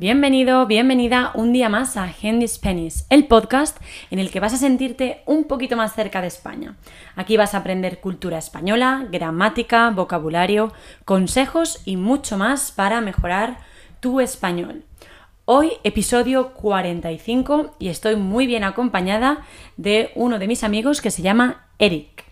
Bienvenido, bienvenida un día más a Handy Pennies, el podcast en el que vas a sentirte un poquito más cerca de España. Aquí vas a aprender cultura española, gramática, vocabulario, consejos y mucho más para mejorar tu español. Hoy episodio 45 y estoy muy bien acompañada de uno de mis amigos que se llama Eric.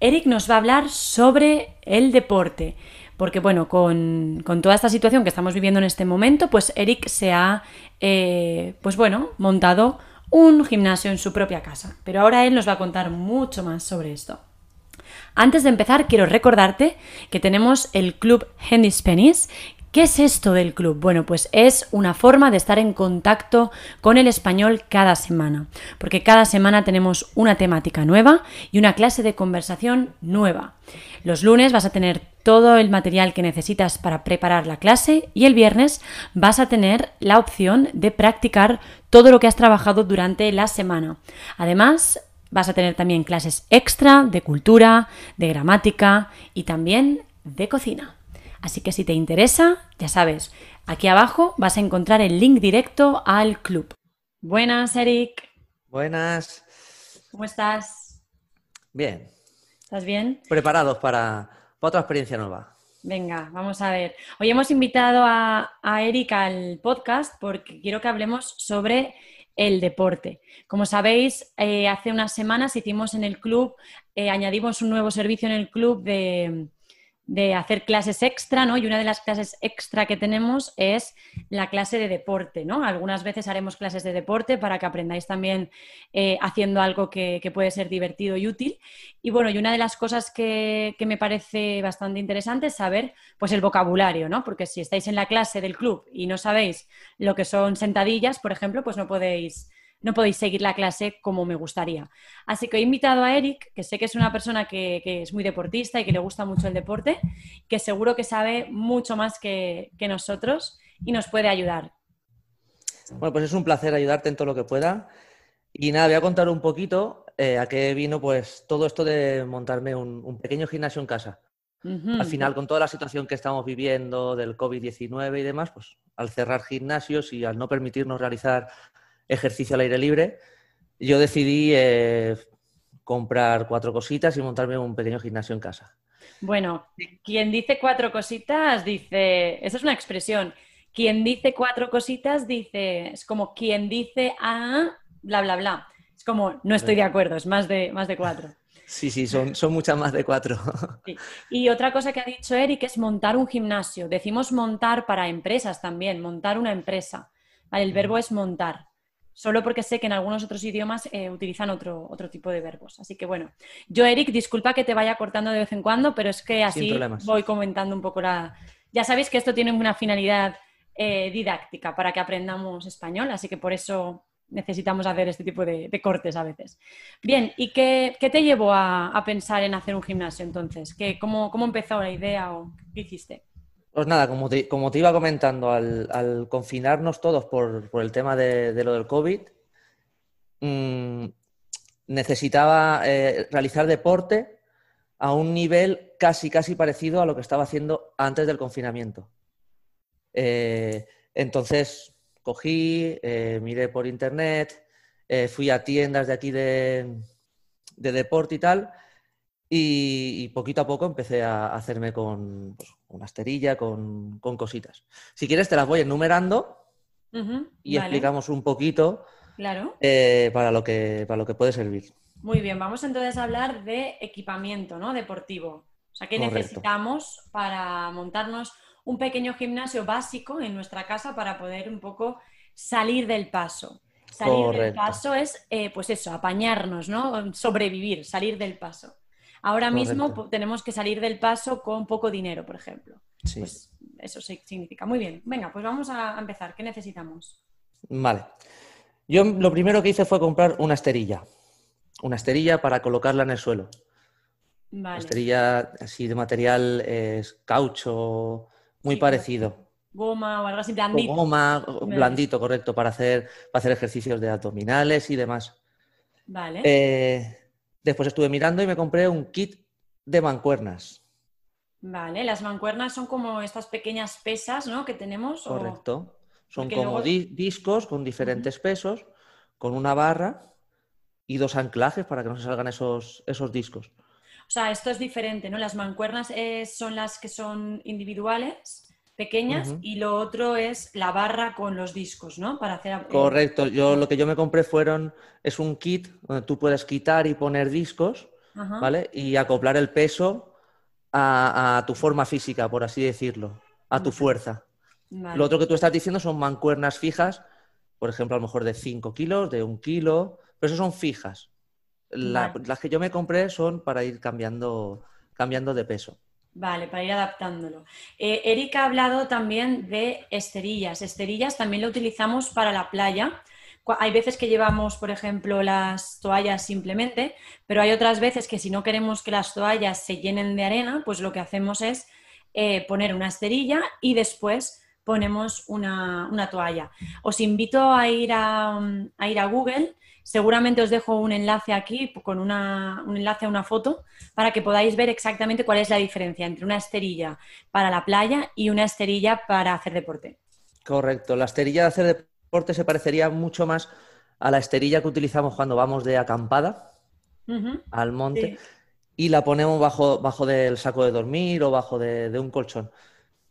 Eric nos va a hablar sobre el deporte porque bueno, con, toda esta situación que estamos viviendo en este momento, pues Eric se ha, eh, pues bueno, montado un gimnasio en su propia casa. Pero ahora él nos va a contar mucho más sobre esto. Antes de empezar, quiero recordarte que tenemos el Club Hendy's Pennies, ¿Qué es esto del club? Bueno, pues es una forma de estar en contacto con el español cada semana, porque cada semana tenemos una temática nueva y una clase de conversación nueva. Los lunes vas a tener todo el material que necesitas para preparar la clase y el viernes vas a tener la opción de practicar todo lo que has trabajado durante la semana. Además, vas a tener también clases extra de cultura, de gramática y también de cocina. Así que si te interesa, ya sabes, aquí abajo vas a encontrar el link directo al club. Buenas, Eric. Buenas. ¿Cómo estás? Bien. ¿Estás bien? Preparados para, otra experiencia nueva. Venga, vamos a ver. Hoy hemos invitado a, Eric al podcast porque quiero que hablemos sobre el deporte. Como sabéis, eh, hace unas semanas hicimos en el club, eh, añadimos un nuevo servicio en el club de, de hacer clases extra, ¿no? Y una de las clases extra que tenemos es la clase de deporte, ¿no? Algunas veces haremos clases de deporte para que aprendáis también eh, haciendo algo que, puede ser divertido y útil. Y bueno, y una de las cosas que, que, me parece bastante interesante es saber, pues, el vocabulario, ¿no? Porque si estáis en la clase del club y no sabéis lo que son sentadillas, por ejemplo, pues no podéis no podéis seguir la clase como me gustaría. Así que he invitado a Eric, que sé que es una persona que, es muy deportista y que le gusta mucho el deporte, que seguro que sabe mucho más que, nosotros y nos puede ayudar. Bueno, pues es un placer ayudarte en todo lo que pueda. Y nada, voy a contar un poquito eh, a qué vino pues todo esto de montarme un, pequeño gimnasio en casa. Al final, con toda la situación que estamos viviendo del COVID-19 y demás, pues al cerrar gimnasios y al no permitirnos realizar ejercicio al aire libre, yo decidí eh, comprar cuatro cositas y montarme un pequeño gimnasio en casa. Bueno, quien dice cuatro cositas dice, esa es una expresión, quien dice cuatro cositas dice, es como quien dice a... bla, bla, bla. Es como, no estoy de acuerdo, es más de, más de cuatro. Sí, sí, son, son muchas más de cuatro. Y otra cosa que ha dicho Eric es montar un gimnasio. Decimos montar para empresas también, montar una empresa. el verbo es montar solo porque sé que en algunos otros idiomas eh, utilizan otro, otro tipo de verbos. Así que bueno, yo, Eric, disculpa que te vaya cortando de vez en cuando, pero es que así voy comentando un poco la... Ya sabéis que esto tiene una finalidad eh, didáctica para que aprendamos español, así que por eso necesitamos hacer este tipo de, cortes a veces. Bien, ¿y qué, te llevó a, a, pensar en hacer un gimnasio entonces? ¿Qué, cómo, ¿Cómo empezó la idea o qué hiciste? Pues nada, como te, como te iba comentando, al, confinarnos todos por, el tema de, lo del COVID, mm, necesitaba eh, realizar deporte a un nivel casi, casi parecido a lo que estaba haciendo antes del confinamiento. Eh, entonces cogí, eh, miré por internet, fui a tiendas de aquí de, deporte y tal, y, poquito a poco empecé a hacerme con, pues, una esterilla con, cositas. Si quieres, te las voy enumerando y explicamos un poquito eh, para, lo que, para lo que puede servir. Muy bien, vamos entonces a hablar de equipamiento ¿no? deportivo. O sea, ¿qué necesitamos para montarnos un pequeño gimnasio básico en nuestra casa para poder un poco salir del paso? Salir del paso es, eh, pues eso, apañarnos, ¿no? Sobrevivir, salir del paso. Ahora mismo tenemos que salir del paso con poco dinero, por ejemplo. Sí. Pues eso significa. Muy bien, venga, pues vamos a empezar. ¿Qué necesitamos? Vale. Yo lo primero que hice fue comprar una esterilla. Una esterilla para colocarla en el suelo. Vale. Una esterilla así de material es caucho, muy parecido. Goma o algo así blandito. goma, blandito, correcto, para hacer, para hacer ejercicios de abdominales y demás. Vale. Eh, Después estuve mirando y me compré un kit de mancuernas. Vale, las mancuernas son como estas pequeñas pesas, ¿no? Que tenemos. Correcto. Son como discos con diferentes pesos, con una barra y dos anclajes para que no se salgan esos, esos discos. O sea, esto es diferente, ¿no? Las mancuernas eh, son las que son individuales pequeñas y lo otro es la barra con los discos, ¿no? Para hacer Correcto, yo lo que yo me compré fueron es un kit donde tú puedes quitar y poner discos, ¿vale? Y acoplar el peso a, tu forma física, por así decirlo, a tu fuerza. Lo otro que tú estás diciendo son mancuernas fijas, por ejemplo, a lo mejor de 5 kilos, de 1 kilo, pero eso son fijas. Las que yo me compré son para ir cambiando, cambiando de peso. Vale, para ir adaptándolo. Eh, Erika ha hablado también de esterillas. Esterillas también lo utilizamos para la playa. Hay veces que llevamos, por ejemplo, las toallas simplemente, pero hay otras veces que si no queremos que las toallas se llenen de arena, pues lo que hacemos es eh, poner una esterilla y después ponemos una, toalla. Os invito a ir a, ir a Google. Seguramente os dejo un enlace aquí con una, un enlace a una foto para que podáis ver exactamente cuál es la diferencia entre una esterilla para la playa y una esterilla para hacer deporte. Correcto, la esterilla de hacer deporte se parecería mucho más a la esterilla que utilizamos cuando vamos de acampada al monte y la ponemos bajo, bajo del saco de dormir o bajo de un colchón.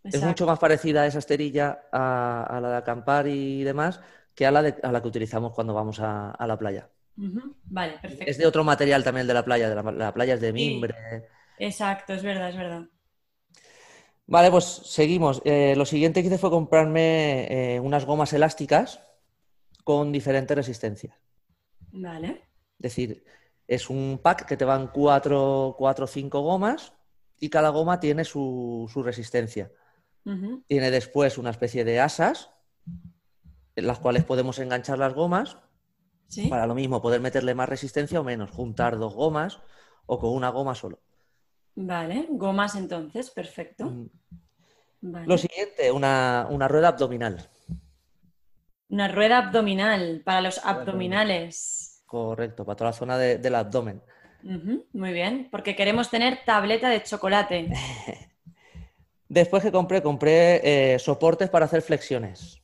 Es mucho más parecida a esa esterilla a, la de acampar y demás que a la, la que utilizamos cuando vamos a, la playa. Vale, perfecto. Es de otro material también de la playa, de la, playa es de mimbre. Exacto, es verdad, es verdad. Vale, pues seguimos. Eh, lo siguiente que hice fue comprarme eh, unas gomas elásticas con diferentes resistencias. Vale. Es decir, es un pack que te van cuatro o cuatro, cinco gomas y cada goma tiene su resistencia. Tiene después una especie de asas, en las cuales podemos enganchar las gomas. Para lo mismo, poder meterle más resistencia o menos, juntar dos gomas o con una goma solo. Vale, gomas entonces, perfecto. Mm. Lo siguiente, una, rueda abdominal. Una rueda abdominal para los abdominales. Correcto, para toda la zona del abdomen. muy bien, porque queremos tener tableta de chocolate. Después que compré, compré eh, soportes para hacer flexiones.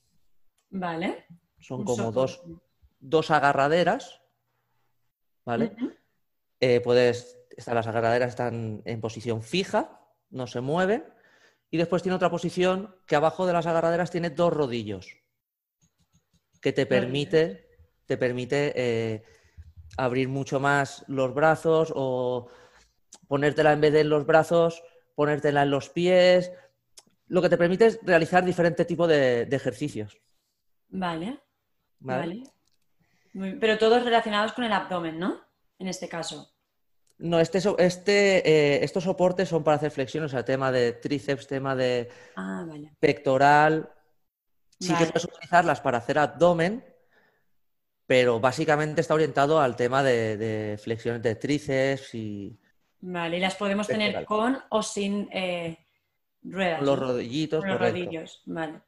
Vale. Son como dos, agarraderas. ¿Vale? Eh, puedes, las agarraderas están en posición fija, no se mueven. Y después tiene otra posición que abajo de las agarraderas tiene dos rodillos. Que te permite, te permite eh, abrir mucho más los brazos o ponértela en vez de en los brazos ponértela en los pies, lo que te permite es realizar diferente tipo de, ejercicios. Vale. Vale. Pero todos relacionados con el abdomen, ¿no? En este caso. No, este, este, eh, estos soportes son para hacer flexiones, o tema de tríceps, tema de ah, pectoral. Sí que puedes utilizarlas para hacer abdomen, pero básicamente está orientado al tema de, de flexiones de tríceps y Vale, y las podemos tener con o sin eh, ruedas. Los rodillitos, rodillos, vale.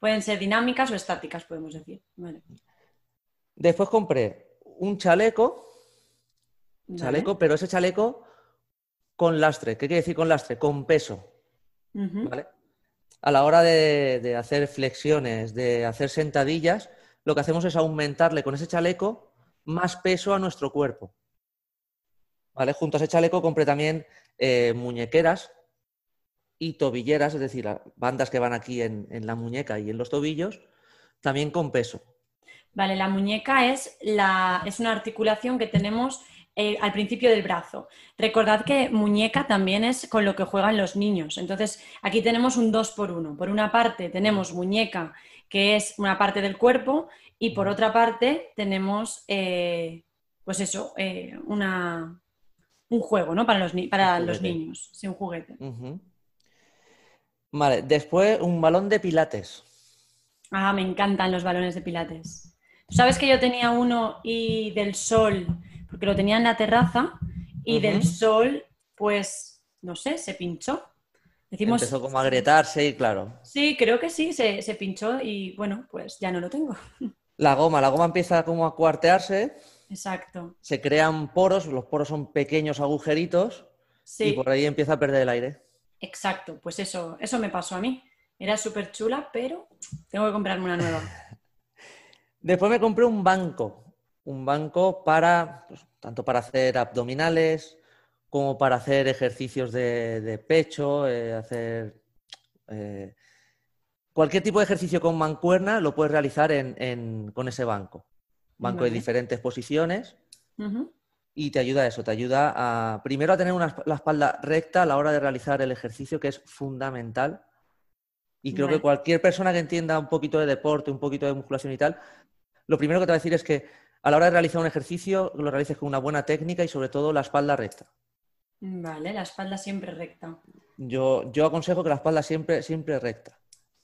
Pueden ser dinámicas o estáticas, podemos decir. Vale. Después compré un chaleco, chaleco, pero ese chaleco con lastre. ¿Qué quiere decir con lastre? Con peso. ¿Vale? A la hora de hacer flexiones, de hacer sentadillas, lo que hacemos es aumentarle con ese chaleco más peso a nuestro cuerpo. ¿vale? Junto a ese chaleco compré también eh, muñequeras y tobilleras, es decir, bandas que van aquí en, la muñeca y en los tobillos, también con peso. Vale, la muñeca es, la, es una articulación que tenemos eh, al principio del brazo. Recordad que muñeca también es con lo que juegan los niños. Entonces, aquí tenemos un 2 por 1. Por una parte tenemos muñeca, que es una parte del cuerpo, y por otra parte tenemos, eh, pues eso, una, un juego, ¿no? Para los, para los niños, sí, un juguete. Vale, después un balón de pilates. Ah, me encantan los balones de pilates. Tú sabes que yo tenía uno y del sol, porque lo tenía en la terraza, y del sol, pues, no sé, se pinchó. Decimos, Empezó como a agrietarse y claro. Sí, creo que sí, se, se pinchó y bueno, pues ya no lo tengo. La goma, la goma empieza como a cuartearse. Exacto. Se crean poros, los poros son pequeños agujeritos y por ahí empieza a perder el aire. Exacto, pues eso, eso me pasó a mí. Era súper chula, pero tengo que comprarme una nueva. Después me compré un banco, un banco para, pues, tanto para hacer abdominales como para hacer ejercicios de, pecho, eh, hacer... Eh, cualquier tipo de ejercicio con mancuerna lo puedes realizar con ese banco banco de diferentes posiciones. Y te ayuda a eso, te ayuda a primero a tener una, la espalda recta a la hora de realizar el ejercicio, que es fundamental. Y creo que cualquier persona que entienda un poquito de deporte, un poquito de musculación y tal, lo primero que te va a decir es que a la hora de realizar un ejercicio lo realices con una buena técnica y sobre todo la espalda recta. Vale, la espalda siempre recta. Yo, yo aconsejo que la espalda siempre, siempre recta.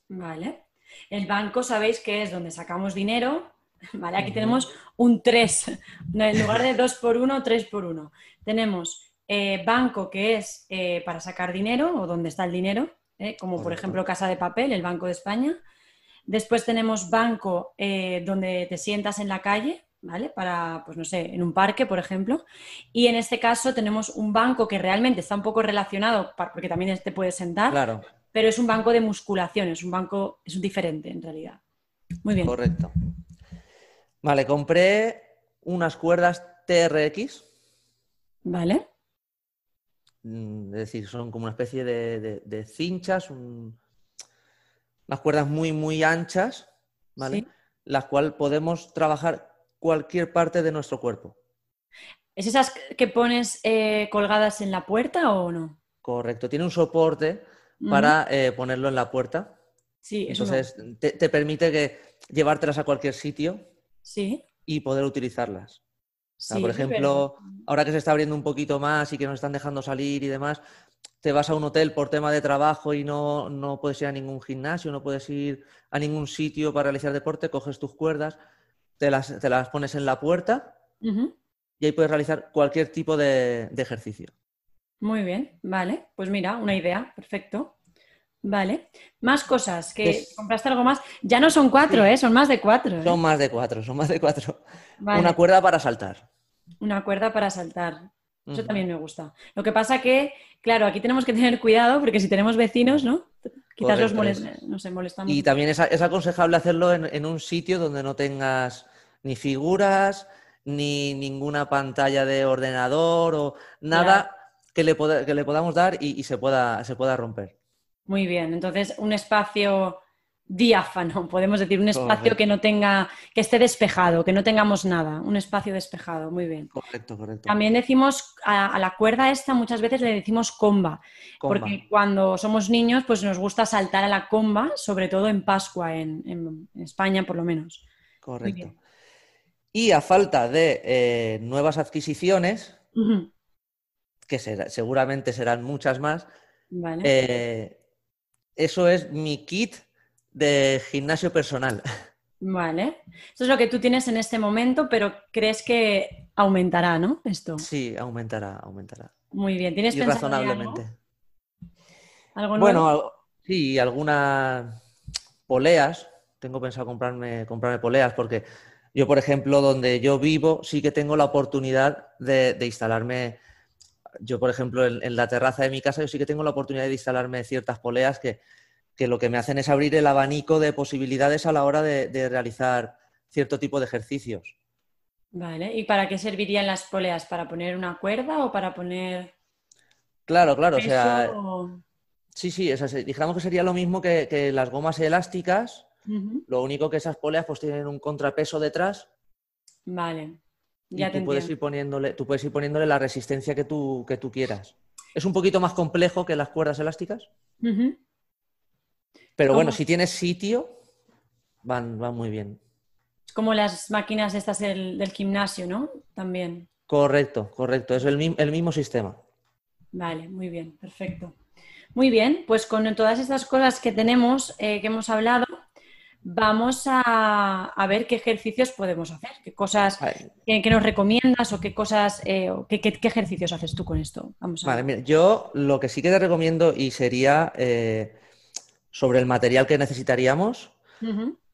Vale. El banco sabéis que es donde sacamos dinero ¿Vale? Aquí tenemos un 3, en lugar de 2 por 1, 3 por 1. Tenemos eh, banco que es eh, para sacar dinero o donde está el dinero, eh, como por ejemplo Casa de Papel, el Banco de España. Después tenemos banco donde te sientas en la calle, ¿vale? Para, pues no sé, en un parque, por ejemplo. Y en este caso tenemos un banco que realmente está un poco relacionado, porque también te puedes sentar, claro. pero es un banco de musculación, es un banco, es diferente en realidad. Muy bien. Correcto. Vale, compré unas cuerdas TRX. Vale. Mm, es decir, son como una especie de, cinchas, unas cuerdas muy, muy anchas, ¿vale? Las cuales podemos trabajar cualquier parte de nuestro cuerpo. ¿Es esas que pones eh, colgadas en la puerta o no? Correcto, tiene un soporte para eh, ponerlo en la puerta. Sí, Entonces, te, te, permite que llevártelas a cualquier sitio y poder utilizarlas. por ejemplo, ahora que se está abriendo un poquito más y que nos están dejando salir y demás, te vas a un hotel por tema de trabajo y no, no puedes ir a ningún gimnasio, no puedes ir a ningún sitio para realizar deporte, coges tus cuerdas, te las, pones en la puerta y ahí puedes realizar cualquier tipo de ejercicio. Muy bien, vale. Pues mira, una idea, perfecto. Vale. Más cosas, que compraste algo más. Ya no son ¿eh? cuatro, ¿eh? Son más de cuatro. Son más de cuatro, son más de cuatro. Una cuerda para saltar. Una cuerda para saltar. Eso también me gusta. Lo que pasa que, claro, aquí tenemos que tener cuidado porque si tenemos vecinos, ¿no? Quizás los molestamos. Y también es, aconsejable hacerlo en, un sitio donde no tengas ni figuras, ni ninguna pantalla de ordenador o nada que, le que, le podamos dar y, y se, pueda, se pueda romper. Muy bien, entonces un espacio diáfano, podemos decir, un espacio que no tenga, que esté despejado, que no tengamos nada, un espacio despejado, muy bien. Correcto, correcto. También decimos, a, la cuerda esta muchas veces le decimos comba, porque cuando somos niños pues nos gusta saltar a la comba, sobre todo en Pascua, en, España por lo menos. Correcto. Y a falta de eh, nuevas adquisiciones, que seguramente serán muchas más, vale. Eh, eso es mi kit de gimnasio personal. Vale. Eso es lo que tú tienes en este momento, pero crees que aumentará, ¿no? Esto. Sí, aumentará, aumentará. Muy bien. ¿Tienes razonablemente. Algo? bueno, sí, algunas poleas. Tengo pensado comprarme, comprarme poleas porque yo, por ejemplo, donde yo vivo, sí que tengo la oportunidad de, de instalarme yo, por ejemplo, en, la terraza de mi casa, yo sí que tengo la oportunidad de instalarme ciertas poleas que, lo que me hacen es abrir el abanico de posibilidades a la hora de, realizar cierto tipo de ejercicios. Vale, ¿y para qué servirían las poleas? ¿Para poner una cuerda o para poner.? Claro, claro, o sea. Sí, sí, que sería lo mismo que, las gomas elásticas, lo único que esas poleas pues tienen un contrapeso detrás. Vale ya y tú, puedes ir poniéndole, tú puedes ir poniéndole la resistencia que tú, que tú quieras. Es un poquito más complejo que las cuerdas elásticas. Pero bueno, si tienes sitio, van, muy bien. es Como las máquinas estas del, gimnasio, ¿no? También. Correcto, correcto. Es el, mismo sistema. Vale, muy bien, perfecto. Muy bien, pues con todas estas cosas que tenemos, eh, que hemos hablado, vamos a, ver qué ejercicios podemos hacer, qué cosas que, nos recomiendas o qué cosas, eh, qué, ejercicios haces tú con esto. yo lo que sí que te recomiendo y sería eh, sobre el material que necesitaríamos,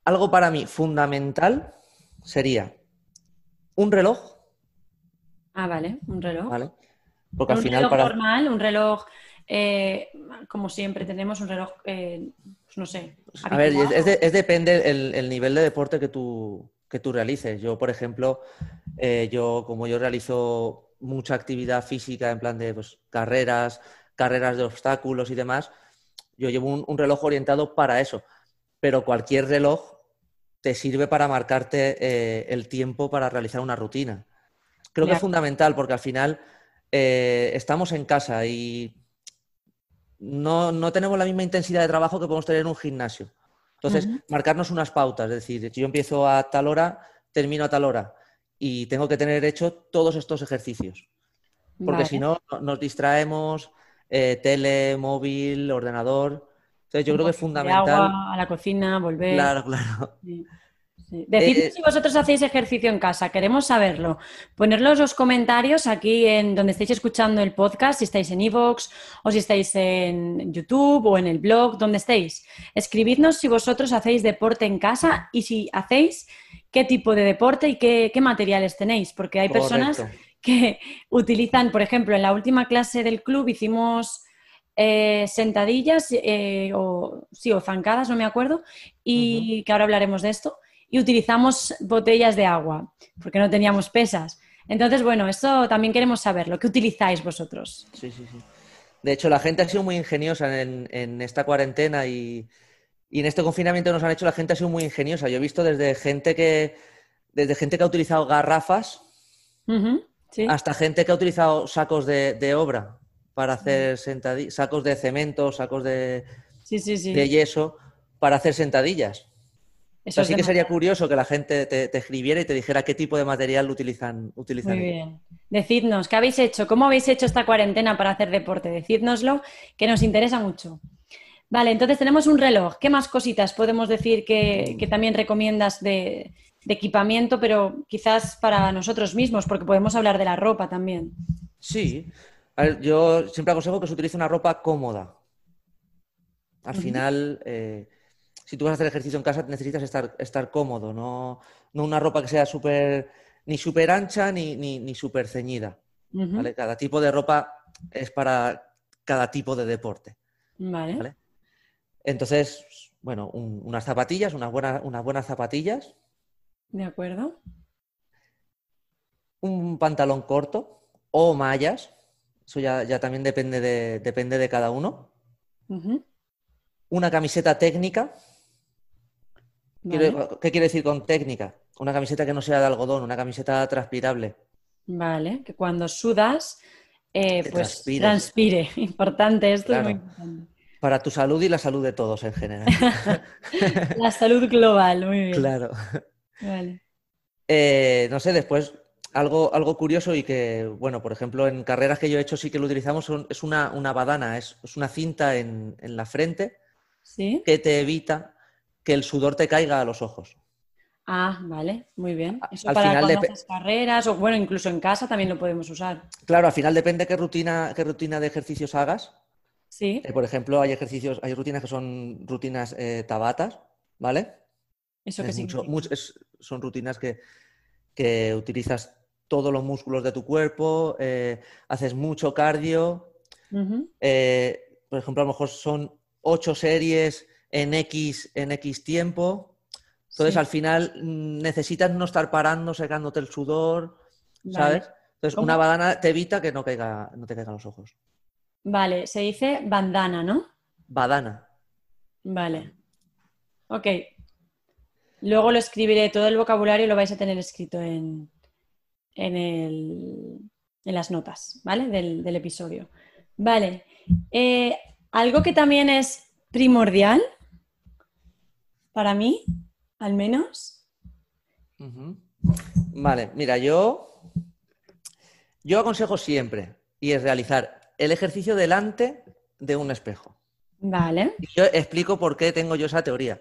algo para mí fundamental sería un reloj. Ah, vale, un reloj. Porque al un final reloj para... un reloj, eh, como siempre, tenemos un reloj no sé. A ver, es, depende el, nivel de deporte que tú, que tú realices. Yo, por ejemplo, eh, yo como yo realizo mucha actividad física en plan de pues, carreras, carreras de obstáculos y demás, yo llevo un, reloj orientado para eso. Pero cualquier reloj te sirve para marcarte eh, el tiempo para realizar una rutina. Creo que es fundamental porque al final eh, estamos en casa y no, no tenemos la misma intensidad de trabajo que podemos tener en un gimnasio. Entonces, marcarnos unas pautas, es decir, yo empiezo a tal hora, termino a tal hora y tengo que tener hecho todos estos ejercicios. Porque si no, nos distraemos, eh, tele, móvil, ordenador. Entonces, yo creo que es fundamental. a la cocina, volver. Claro, claro. Eh, si vosotros hacéis ejercicio en casa, queremos saberlo. ponerlos los comentarios aquí en donde estáis escuchando el podcast, si estáis en Evox o si estáis en YouTube o en el blog, donde estéis. Escribidnos si vosotros hacéis deporte en casa y si hacéis, qué tipo de deporte y qué, materiales tenéis, porque hay personas que utilizan, por ejemplo, en la última clase del club hicimos... Eh, sentadillas eh, o sí o zancadas no me acuerdo y que ahora hablaremos de esto y utilizamos botellas de agua porque no teníamos pesas. Entonces, bueno, eso también queremos saber, lo que utilizáis vosotros. Sí, sí, sí. De hecho, la gente ha sido muy ingeniosa en, esta cuarentena y, en este confinamiento nos han hecho, la gente ha sido muy ingeniosa. Yo he visto desde gente que, desde gente que ha utilizado garrafas hasta gente que ha utilizado sacos de, obra para hacer sentadillas, sacos de cemento, sacos de, de yeso para hacer sentadillas. Así que sería curioso que la gente te, escribiera y te dijera qué tipo de material utilizan. utilizan Muy bien. Decidnos, ¿qué habéis hecho? ¿Cómo habéis hecho esta cuarentena para hacer deporte? Decidnoslo, que nos interesa mucho. Vale, entonces tenemos un reloj. ¿Qué más cositas podemos decir que, también recomiendas de, equipamiento, pero quizás para nosotros mismos, porque podemos hablar de la ropa también? Sí, yo siempre aconsejo que se utilice una ropa cómoda. Al final, eh, si tú vas a hacer ejercicio en casa necesitas estar, estar cómodo, no, una ropa que sea ni súper ancha ni, ni, súper ceñida. Cada tipo de ropa es para cada tipo de deporte. Vale. Entonces, bueno, unas zapatillas, unas buenas, unas zapatillas. De acuerdo. Un pantalón corto o mallas. Eso ya, ya también depende de, depende de cada uno. Una camiseta técnica, ¿Qué quiere decir con técnica? Una camiseta que no sea de algodón, una camiseta transpirable. Vale, que cuando sudas, eh, pues transpire. Importante, esto Para tu salud y la salud de todos en general. la salud global, muy bien. Claro. Vale. Eh, no sé, después algo, algo, curioso y que, bueno, por ejemplo, en carreras que yo he hecho sí que lo utilizamos, es una, badana, es, una cinta en, la frente que te evita que el sudor te caiga a los ojos. Ah, vale, muy bien. Eso para carreras o bueno, incluso en casa también lo podemos usar. Claro, al final depende qué rutina, qué rutina de ejercicios hagas. Sí. Eh, por ejemplo, hay ejercicios, hay rutinas que son rutinas eh, tabatas, ¿vale? Eso que sí. son rutinas que, utilizas todos los músculos de tu cuerpo, eh, haces mucho cardio. por ejemplo, a lo mejor son ocho series en X, en X tiempo. Entonces, al final mm, necesitas no estar parando, secándote el sudor, ¿sabes? Entonces, una bandana te evita que no, no te caigan los ojos. Vale, se dice bandana, ¿no? Badana. Vale. Ok. Luego lo escribiré, todo el vocabulario lo vais a tener escrito en, las notas, ¿vale? Del, episodio. Vale. Eh, algo que también es primordial para mí, al menos. Vale, mira, yo, yo aconsejo siempre, y es realizar el ejercicio delante de un espejo. Vale. Y yo explico por qué tengo yo esa teoría.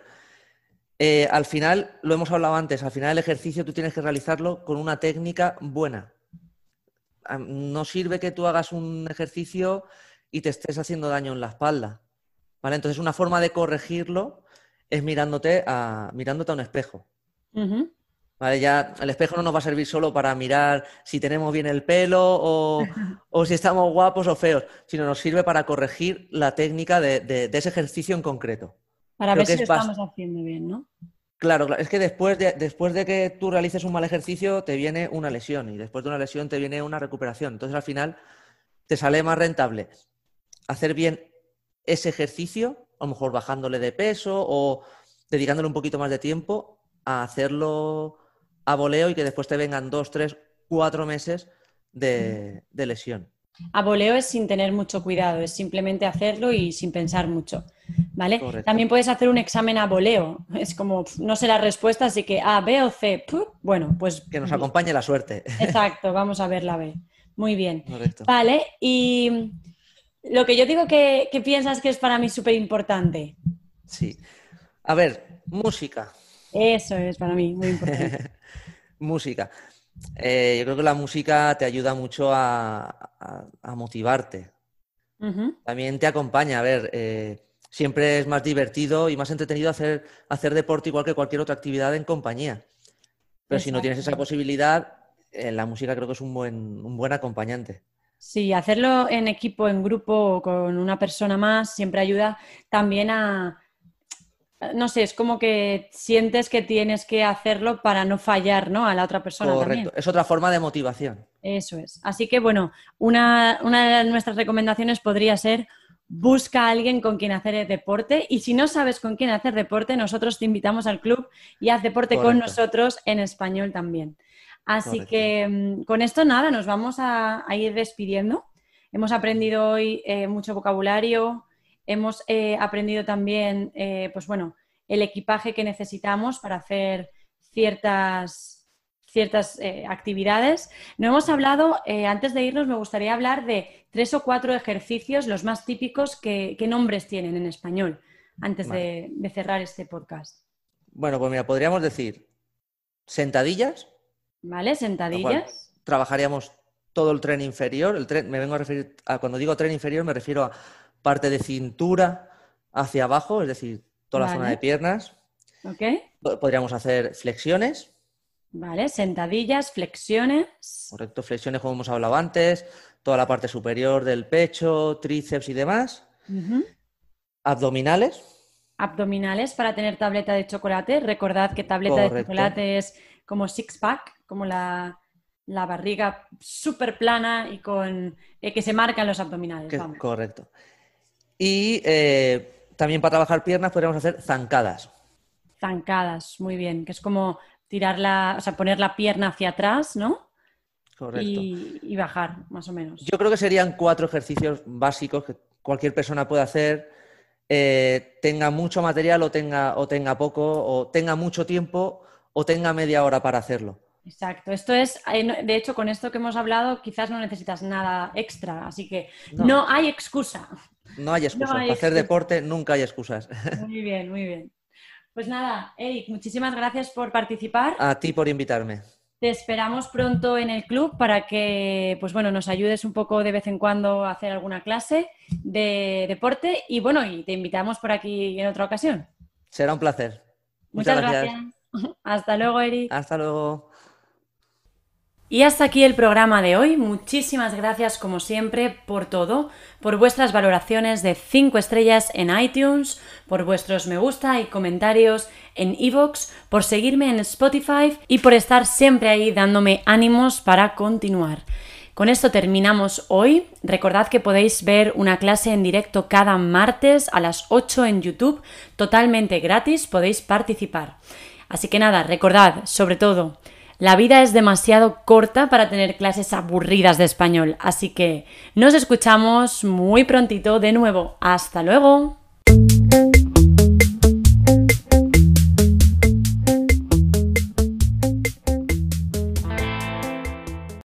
Eh, al final, lo hemos hablado antes, al final el ejercicio tú tienes que realizarlo con una técnica buena. Ah, no sirve que tú hagas un ejercicio y te estés haciendo daño en la espalda. ¿Vale? Entonces, una forma de corregirlo es mirándote a, mirándote a un espejo. Ya el espejo no nos va a servir solo para mirar si tenemos bien el pelo o, si estamos guapos o feos, sino nos sirve para corregir la técnica de, ese ejercicio en concreto. Para ver si estamos haciendo bien, ¿no? Claro, es que después de, después de que tú realices un mal ejercicio, te viene una lesión y después de una lesión te viene una recuperación. Entonces, al final, te sale más rentable hacer bien ese ejercicio a lo mejor bajándole de peso o dedicándole un poquito más de tiempo a hacerlo a voleo y que después te vengan dos, tres, cuatro meses de, lesión. A voleo es sin tener mucho cuidado, es simplemente hacerlo y sin pensar mucho, ¿vale? También puedes hacer un examen a voleo, es como, no sé la respuesta, así que A, B o C, bueno, pues... Que nos acompañe la suerte. Exacto, vamos a ver la B. Muy bien. Correcto. Vale, y lo que yo digo que, piensas que es para mí súper importante. Sí. A ver, música. Eso es para mí muy importante. música. Eh, yo creo que la música te ayuda mucho a, motivarte. También te acompaña. A ver, eh, siempre es más divertido y más entretenido hacer, hacer deporte igual que cualquier otra actividad en compañía. Pero si no tienes esa posibilidad, eh, la música creo que es un buen, un buen acompañante. Sí, hacerlo en equipo, en grupo o con una persona más siempre ayuda también a, no sé, es como que sientes que tienes que hacerlo para no fallar, A la otra persona. Correcto, es otra forma de motivación. Eso es. Así que bueno, una, de nuestras recomendaciones podría ser busca a alguien con quien hacer el deporte y si no sabes con quién hacer deporte, nosotros te invitamos al club y haz deporte con nosotros en español también. Así que mm, con esto nada, nos vamos a, ir despidiendo. Hemos aprendido hoy eh, mucho vocabulario, hemos eh, aprendido también, eh, pues bueno, el equipaje que necesitamos para hacer ciertas, ciertas actividades. No hemos hablado, antes de irnos, me gustaría hablar de tres o cuatro ejercicios, los más típicos, que, nombres tienen en español, antes de, de cerrar este podcast. Bueno, pues mira, podríamos decir sentadillas ¿Vale? Sentadillas. trabajaríamos todo el tren inferior. El tren, me vengo a referir, a, cuando digo tren inferior me refiero a parte de cintura hacia abajo, es decir, toda la zona de piernas. Ok. Podríamos hacer flexiones. Vale, sentadillas, flexiones. Correcto, flexiones como hemos hablado antes, toda la parte superior del pecho, tríceps y demás. Abdominales. Abdominales para tener tableta de chocolate. Recordad que tableta de chocolate es como six pack como la, barriga súper plana y con eh, que se marcan los abdominales. Correcto. Y eh, también para trabajar piernas podríamos hacer zancadas. Zancadas, muy bien, que es como tirar la, o sea, poner la pierna hacia atrás, ¿no? Correcto. Y, bajar, más o menos. Yo creo que serían cuatro ejercicios básicos que cualquier persona puede hacer, eh, tenga mucho material o tenga, o tenga poco, o tenga mucho tiempo o tenga media hora para hacerlo. Exacto, esto es, eh, de hecho, con esto que hemos hablado, quizás no necesitas nada extra, así que no, hay excusa. No hay excusa, para hacer deporte nunca hay excusas. Muy bien, muy bien. Pues nada, Eric, muchísimas gracias por participar. A ti por invitarme. Te esperamos pronto en el club para que pues bueno, nos ayudes un poco de vez en cuando a hacer alguna clase de deporte y bueno, y te invitamos por aquí en otra ocasión. Será un placer. Muchas, gracias. Hasta luego, Eric. Hasta luego. Y hasta aquí el programa de hoy. Muchísimas gracias como siempre por todo, por vuestras valoraciones de 5 estrellas en iTunes, por vuestros me gusta y comentarios en iVoox, por seguirme en Spotify y por estar siempre ahí dándome ánimos para continuar. Con esto terminamos hoy. Recordad que podéis ver una clase en directo cada martes a las 8 en YouTube, totalmente gratis, podéis participar. Así que nada, recordad, sobre todo, la vida es demasiado corta para tener clases aburridas de español, así que nos escuchamos muy prontito de nuevo. Hasta luego.